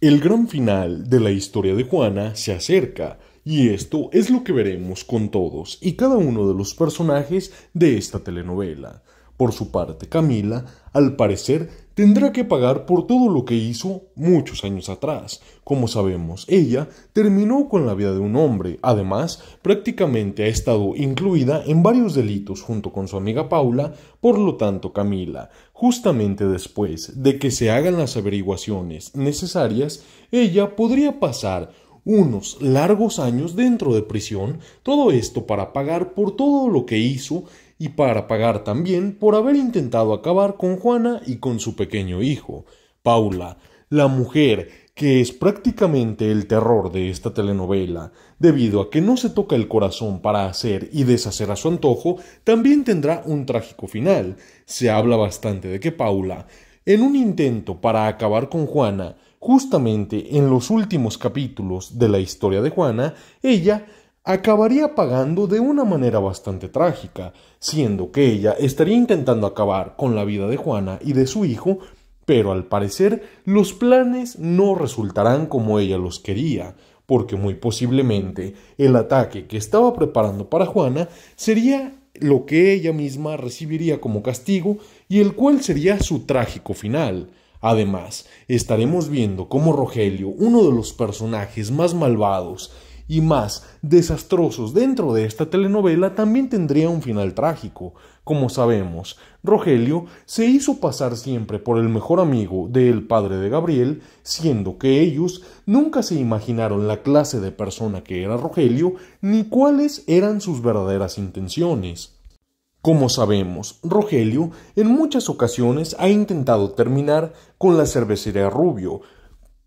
El gran final de la historia de Juana se acerca, y esto es lo que veremos con todos y cada uno de los personajes de esta telenovela. Por su parte, Camila, al parecer, tendrá que pagar por todo lo que hizo muchos años atrás. Como sabemos, ella terminó con la vida de un hombre. Además, prácticamente ha estado incluida en varios delitos junto con su amiga Paula, por lo tanto Camila. Justamente después de que se hagan las averiguaciones necesarias, ella podría pasar unos largos años dentro de prisión, todo esto para pagar por todo lo que hizo y para pagar también por haber intentado acabar con Juana y con su pequeño hijo, Paula, la mujer que es prácticamente el terror de esta telenovela, debido a que no se toca el corazón para hacer y deshacer a su antojo, también tendrá un trágico final. Se habla bastante de que Paula, en un intento para acabar con Juana, justamente en los últimos capítulos de la historia de Juana, ella acabaría pagando de una manera bastante trágica, siendo que ella estaría intentando acabar con la vida de Juana y de su hijo, pero al parecer los planes no resultarán como ella los quería, porque muy posiblemente el ataque que estaba preparando para Juana sería lo que ella misma recibiría como castigo y el cual sería su trágico final. Además, estaremos viendo cómo Rogelio, uno de los personajes más malvados y más desastrosos dentro de esta telenovela también tendría un final trágico. Como sabemos, Rogelio se hizo pasar siempre por el mejor amigo del padre de Gabriel, siendo que ellos nunca se imaginaron la clase de persona que era Rogelio ni cuáles eran sus verdaderas intenciones. Como sabemos, Rogelio en muchas ocasiones ha intentado terminar con la cervecería Rubio,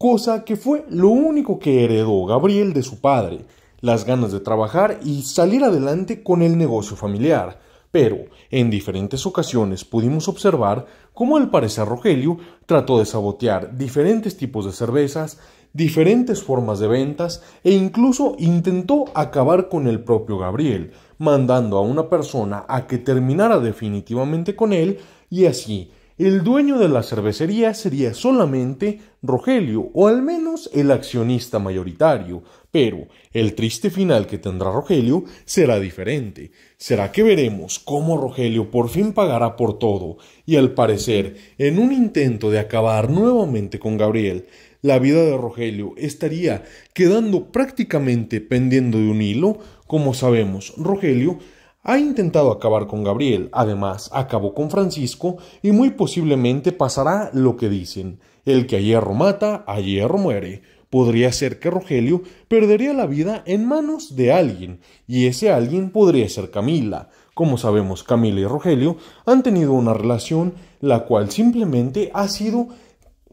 cosa que fue lo único que heredó Gabriel de su padre, las ganas de trabajar y salir adelante con el negocio familiar. Pero, en diferentes ocasiones pudimos observar cómo al parecer Rogelio trató de sabotear diferentes tipos de cervezas, diferentes formas de ventas e incluso intentó acabar con el propio Gabriel, mandando a una persona a que terminara definitivamente con él y así el dueño de la cervecería sería solamente Rogelio, o al menos el accionista mayoritario, pero el triste final que tendrá Rogelio será diferente. Será que veremos cómo Rogelio por fin pagará por todo, y al parecer, en un intento de acabar nuevamente con Gabriel, la vida de Rogelio estaría quedando prácticamente pendiendo de un hilo. Como sabemos, Rogelio ha intentado acabar con Gabriel, además acabó con Francisco y muy posiblemente pasará lo que dicen, el que a hierro mata, a hierro muere. Podría ser que Rogelio perdería la vida en manos de alguien, y ese alguien podría ser Camila. Como sabemos, Camila y Rogelio han tenido una relación la cual simplemente ha sido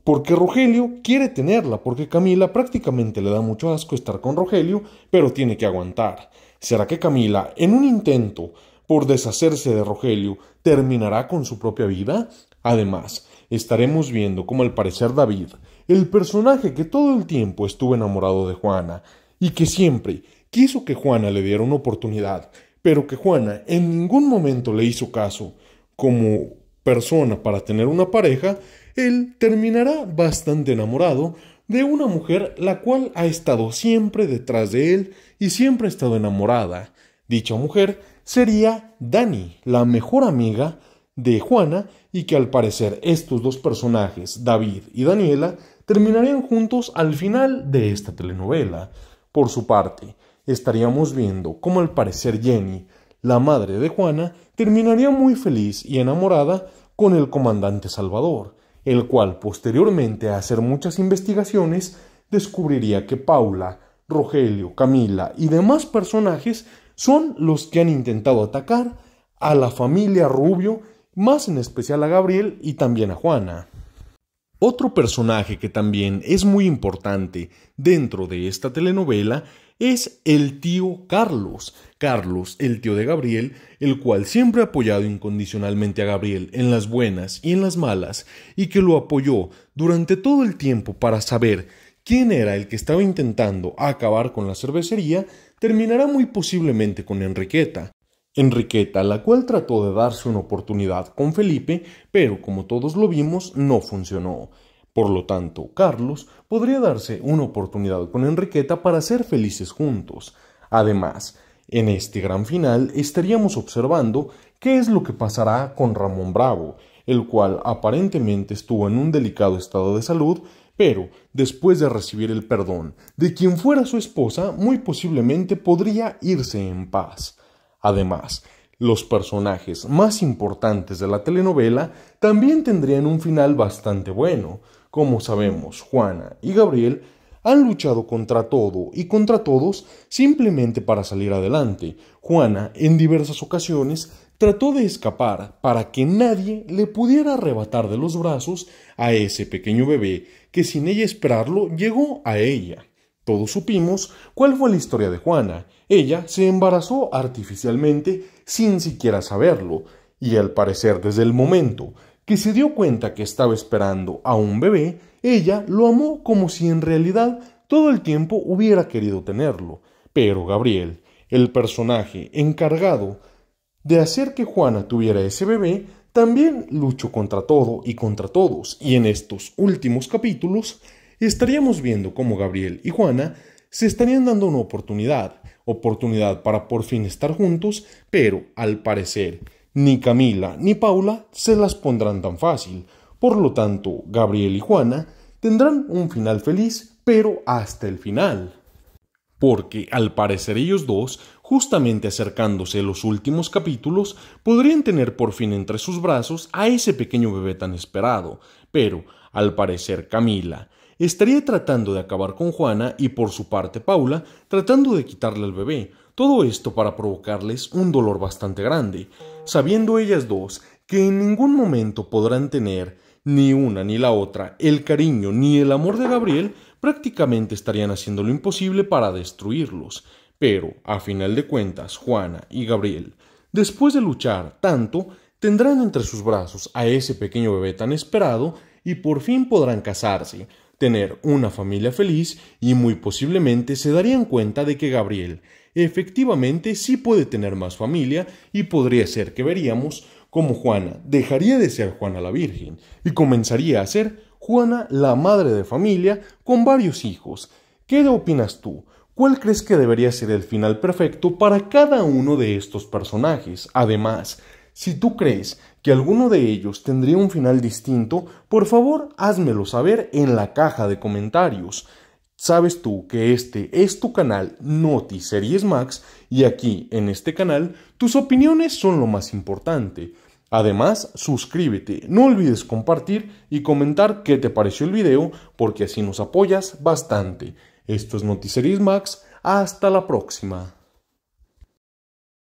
porque Rogelio quiere tenerla, porque Camila prácticamente le da mucho asco estar con Rogelio, pero tiene que aguantar. ¿Será que Camila, en un intento por deshacerse de Rogelio, terminará con su propia vida? Además, estaremos viendo cómo al parecer David, el personaje que todo el tiempo estuvo enamorado de Juana y que siempre quiso que Juana le diera una oportunidad, pero que Juana en ningún momento le hizo caso como persona para tener una pareja, él terminará bastante enamorado de una mujer la cual ha estado siempre detrás de él y siempre ha estado enamorada. Dicha mujer sería Dani, la mejor amiga de Juana, y que al parecer estos dos personajes, David y Daniela, terminarían juntos al final de esta telenovela. Por su parte, estaríamos viendo cómo al parecer Jenny, la madre de Juana, terminaría muy feliz y enamorada con el comandante Salvador, el cual posteriormente a hacer muchas investigaciones descubriría que Paula, Rogelio, Camila y demás personajes son los que han intentado atacar a la familia Rubio, más en especial a Gabriel y también a Juana. Otro personaje que también es muy importante dentro de esta telenovela es el tío Carlos. Carlos, el tío de Gabriel, el cual siempre ha apoyado incondicionalmente a Gabriel en las buenas y en las malas, y que lo apoyó durante todo el tiempo para saber quién era el que estaba intentando acabar con la cervecería, terminará muy posiblemente con Enriqueta. Enriqueta, la cual trató de darse una oportunidad con Felipe, pero como todos lo vimos, no funcionó. Por lo tanto, Carlos podría darse una oportunidad con Enriqueta para ser felices juntos. Además, en este gran final estaríamos observando qué es lo que pasará con Ramón Bravo, el cual aparentemente estuvo en un delicado estado de salud, pero después de recibir el perdón de quien fuera su esposa, muy posiblemente podría irse en paz. Además, los personajes más importantes de la telenovela también tendrían un final bastante bueno, como sabemos, Juana y Gabriel han luchado contra todo y contra todos simplemente para salir adelante. Juana, en diversas ocasiones, trató de escapar para que nadie le pudiera arrebatar de los brazos a ese pequeño bebé que sin ella esperarlo llegó a ella. Todos supimos cuál fue la historia de Juana. Ella se embarazó artificialmente sin siquiera saberlo, y al parecer desde el momento que se dio cuenta que estaba esperando a un bebé, ella lo amó como si en realidad todo el tiempo hubiera querido tenerlo. Pero Gabriel, el personaje encargado de hacer que Juana tuviera ese bebé, también luchó contra todo y contra todos, y en estos últimos capítulos estaríamos viendo cómo Gabriel y Juana se estarían dando una oportunidad, oportunidad para por fin estar juntos, pero al parecer ni Camila ni Paula se las pondrán tan fácil. Por lo tanto, Gabriel y Juana tendrán un final feliz, pero hasta el final. Porque, al parecer ellos dos, justamente acercándose los últimos capítulos, podrían tener por fin entre sus brazos a ese pequeño bebé tan esperado. Pero, al parecer, Camila estaría tratando de acabar con Juana y por su parte Paula tratando de quitarle al bebé, todo esto para provocarles un dolor bastante grande, sabiendo ellas dos que en ningún momento podrán tener ni una ni la otra el cariño ni el amor de Gabriel, prácticamente estarían haciendo lo imposible para destruirlos. Pero, a final de cuentas, Juana y Gabriel, después de luchar tanto, tendrán entre sus brazos a ese pequeño bebé tan esperado y por fin podrán casarse, tener una familia feliz y muy posiblemente se darían cuenta de que Gabriel efectivamente sí puede tener más familia y podría ser que veríamos como Juana dejaría de ser Juana la Virgen y comenzaría a ser Juana la madre de familia con varios hijos. ¿Qué opinas tú? ¿Cuál crees que debería ser el final perfecto para cada uno de estos personajes? Además, si tú crees que alguno de ellos tendría un final distinto, por favor házmelo saber en la caja de comentarios. Sabes tú que este es tu canal Noticeries Max y aquí en este canal tus opiniones son lo más importante. Además, suscríbete, no olvides compartir y comentar qué te pareció el video porque así nos apoyas bastante. Esto es Noticias Max, hasta la próxima.